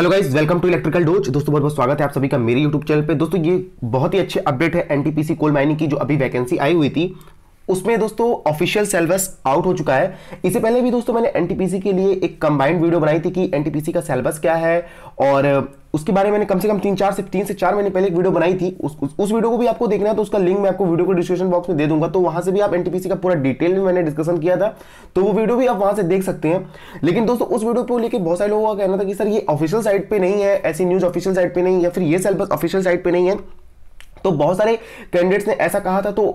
hello guys welcome to electrical dose दोस्तों बहुत बहुत स्वागत है आप सभी का मेरे यूट्यूब चैनल पे दोस्तों ये बहुत ही अच्छे अपडेट है एनटीपीसी कोल माइनिंग की जो अभी वैकेंसी आई हुई थी उसमें दोस्तों ऑफिशियल सेलेबस आउट हो चुका है इससे पहले भी दोस्तों मैंने एनटीपीसी के लिए एक कंबाइंड वीडियो बनाई थी कि एनटीपीसी का सेलेबस क्या है और उसके बारे में मैंने कम से कम तीन चार से तीन से चार महीने पहले एक वीडियो बनाई थी उस उस, उस वीडियो को भी आपको देखना है तो उसका लिंक मैं आपको वीडियो को डिस्क्रिप्शन बॉक्स में दे दूंगा तो वहां से भी आप एनटीपीसी का पूरा डिटेल में मैंने डिस्कशन किया था तो वो वीडियो भी आप वहां से देख सकते हैं लेकिन दोस्तों उस वीडियो को लेकर बहुत सारे लोगों का कहना था कि सर ये ऑफिशियल साइट पर नहीं है ऐसी न्यूज ऑफिशियल साइट पर नहीं या फिर ये सेल ऑफिशियल साइट पर नहीं है तो बहुत सारे कैंडिडेट्स ने ऐसा कहा था तो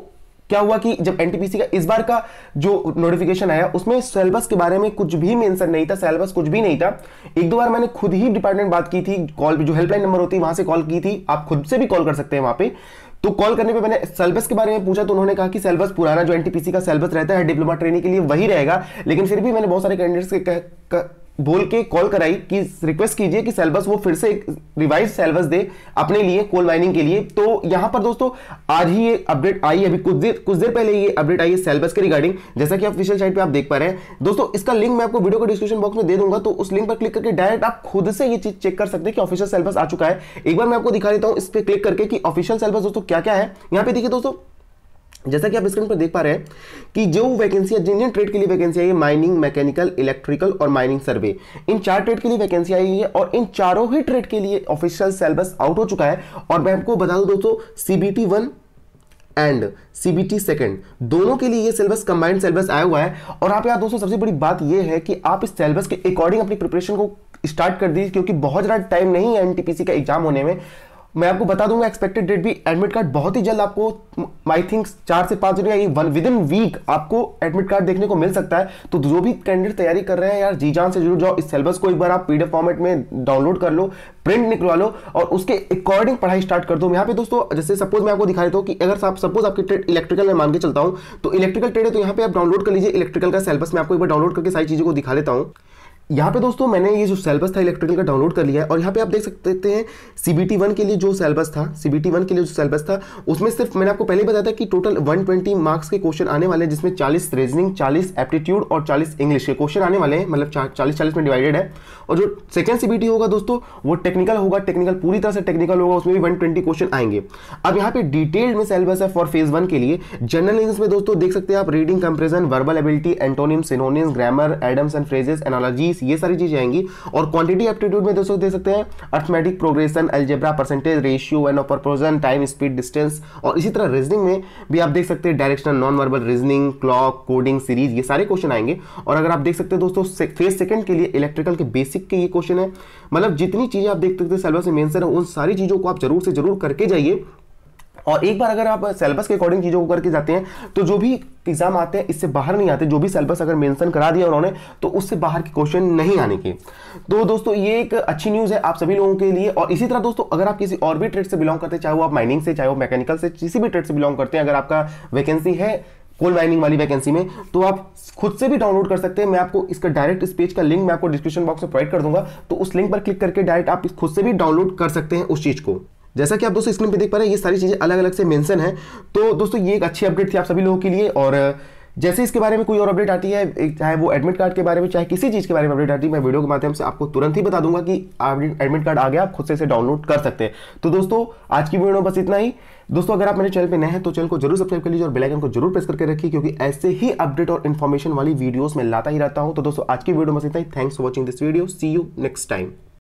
क्या हुआ कि जब एनटीपीसी का इस बार का जो नोटिफिकेशन आया उसमें सेलेबस के बारे में कुछ भी मेंशन नहीं था सेलेबस कुछ भी नहीं था एक दो बार मैंने खुद ही डिपार्टमेंट बात की थी कॉल जो हेल्पलाइन नंबर होती है वहां से कॉल की थी आप खुद से भी कॉल कर सकते हैं वहां पे तो कॉल करने पे मैंने सेलेबस के बारे में पूछा तो उन्होंने कहा कि सेलेबस पुराना जो एनटीपीसी का सेलेबस रहता है डिप्लोमा ट्रेनिंग के लिए वही रहेगा लेकिन फिर भी मैंने बहुत सारे कैंडिडेट्स के बोल के कॉल कराई कि रिक्वेस्ट कीजिए कि सेलबस वो फिर से एक रिवाइज सेलबस दे अपने लिए कोल माइनिंग के लिए तो यहाँ पर दोस्तों आज ही ये अपडेट आई अभी कुछ देर कुछ देर पहले ये अपडेट आई है सेलबस के रिगार्डिंग जैसा कि ऑफिशियल साइट पे आप देख पा रहे हैं दोस्तों इसका लिंक मैं आपको वीडियो को डिस्क्रिप्शन बॉक्स में दे दूंगा तो उस लिंक पर क्लिक करके डायरेक्ट आप खुद से ये चीज चेक कर सकते हैं कि ऑफिशियल सेलबस आ चुका है एक बार मैं आपको दिखा देता हूँ इस पर क्लिक करके कि ऑफिशियल सेलबस दोस्तों क्या क्या है यहाँ पे देखिए दोस्तों जैसा कि आप स्क्रीन पर देख पा रहे हैं कि जो वैकेंसी है जिन ट्रेड के लिए वैकेंसी आई है माइनिंग मैकेनिकल इलेक्ट्रिकल और माइनिंग सर्वे इन चार ट्रेड के लिए वैकेंसी आई है और इन चारों ही ट्रेड के लिए ऑफिशियल सिलेबस आउट हो चुका है और मैं आपको बता दूं दोस्तों CBT one and CBT second दोनों के लिए ये सिलेबस कंबाइंड सिलेबस आया हुआ है और आप यहाँ दोस्तों सबसे बड़ी बात यह है कि आप इस सिलेबस के अकॉर्डिंग अपनी प्रिपरेशन को स्टार्ट कर दीजिए क्योंकि बहुत ज़्यादा टाइम नहीं है एनटीपीसी का एग्जाम होने में मैं आपको बता दूंगा एक्सपेक्टेड डेट भी एडमिट कार्ड बहुत ही जल्द आपको आई थिंक चार से पांच दिन या विद इन वीक आपको एडमिट कार्ड देखने को मिल सकता है तो जो भी कैंडिडेट तैयारी कर रहे हैं यार जी जान से जरूर जाओ इस सिलेबस को एक बार आप पीडीएफ फॉर्मेट में डाउनलोड कर लो प्रिंट निकलवा लो और उसके अकॉर्डिंग पढ़ाई स्टार्ट कर दो यहाँ पे दोस्तों जैसे सपोज मैं आपको दिखा देता हूँ कि अगर आप सपोज आपकी ट्रेड इलेक्ट्रिकल में मान के चलता हूँ तो इलेक्ट्रिकल ट्रेड है तो यहाँ पे आप डाउनलोड कर लीजिए इलेक्ट्रिकल का सिलेबस मैं आपको एक बार डाउनलोड करके सारी चीज़ों को दिखा देता हूँ यहाँ पे दोस्तों मैंने ये जो सेलेबस था इलेक्ट्रिकल का डाउनलोड कर लिया है और यहाँ पे आप देख सकते हैं सी बी वन के लिए जो सेलेबस था सी बी वन के लिए जो सेलेबस था उसमें सिर्फ मैंने आपको पहले बताया था कि टोटल 120 मार्क्स के क्वेश्चन आने वाले हैं जिसमें 40 रीजनिंग 40 एप्टीट्यूड और 40 इंग्लिश के क्वेश्चन आने वाले हैं मतलब चालीस चालीस में डिवाइडेड है और जो सेकेंड सी होगा दोस्तों वो टेक्निकल होगा टेक्निकल पूरी तरह से टेक्निकल होगा उसमें भी वन ट्वेंटी क्वेश्चन आएंगे अब यहाँ पे डिटेल्ड में सेलेबस है फॉर फेज वन के लिए जनरल इंग्लिश में दोस्तों देख सकते हैं आप reading comparison verbal ability antonym synonym grammar idioms and phrases analogy फीस ये सारी चीजें आएंगी और क्वांटिटी एप्टीट्यूड में दोस्तों दे सकते हैं arithmetic progression algebra percentage ratio and of proportion time speed distance और इसी तरह रीजनिंग में भी आप देख सकते हैं directional non verbal reasoning clock coding series ये सारे क्वेश्चन आएंगे और अगर आप देख सकते हैं दोस्तों फेज सेकंड के लिए इलेक्ट्रिकल के बेसिक के ये क्वेश्चन है मतलब जितनी चीजें आप देख सकते हैं सिलेबस में मेंशन है उन सारी चीजों को आप जरूर से जरूर करके जाइए और एक बार अगर आप सेलेबस के अकॉर्डिंग चीज़ों को करके जाते हैं तो जो भी एग्जाम आते हैं इससे बाहर नहीं आते जो भी सेलेबस अगर मेंशन करा दिया उन्होंने तो उससे बाहर के क्वेश्चन नहीं आने के तो दोस्तों ये एक अच्छी न्यूज़ है आप सभी लोगों के लिए और इसी तरह दोस्तों अगर आप किसी और भी ट्रेड से बिलोंग करते हैं चाहे वो आप माइनिंग से चाहे वो मैकेनिकल से किसी भी ट्रेड से बिलोंग करते हैं अगर आपका वैकेंसी है कोल माइनिंग वाली वैकेंसी में तो आप खुद से भी डाउनलोड कर सकते हैं मैं आपको इसका डायरेक्ट इस पेज का लिंक मैं आपको डिस्क्रिप्शन बॉक्स में प्रोवाइड कर दूंगा तो उस लिंक पर क्लिक करके डायरेक्ट आप खुद से भी डाउनलोड कर सकते हैं उस चीज़ को जैसा कि आप दोस्तों स्क्रीन पे देख पा रहे हैं ये सारी चीज़ें अलग अलग से मेंशन है तो दोस्तों ये एक अच्छी अपडेट थी आप सभी लोगों के लिए और जैसे इसके बारे में कोई और अपडेट आती है चाहे वो एडमिट कार्ड के बारे में चाहे किसी चीज़ के बारे में अपडेट आती है मैं वीडियो के माध्यम से आपको तुरंत ही बता दूंगा कि एडमिट कार्ड आ गया आप खुद से इसे डाउनलोड कर सकते हैं तो दोस्तों आज की वीडियो बस इतना ही दोस्तों अगर आप मेरे चैनल पर नए हैं तो चैनल को जरूर सब्सक्राइब कर लीजिए और बेलाइकन को जरूर प्रेस करके रखिए क्योंकि ऐसे ही अपडेट और इन्फॉर्मेशन वाली वीडियोज़ में लाता ही रहता हूँ तो दोस्तों आज की वीडियो बस इतना ही thanks for watching this video see you next time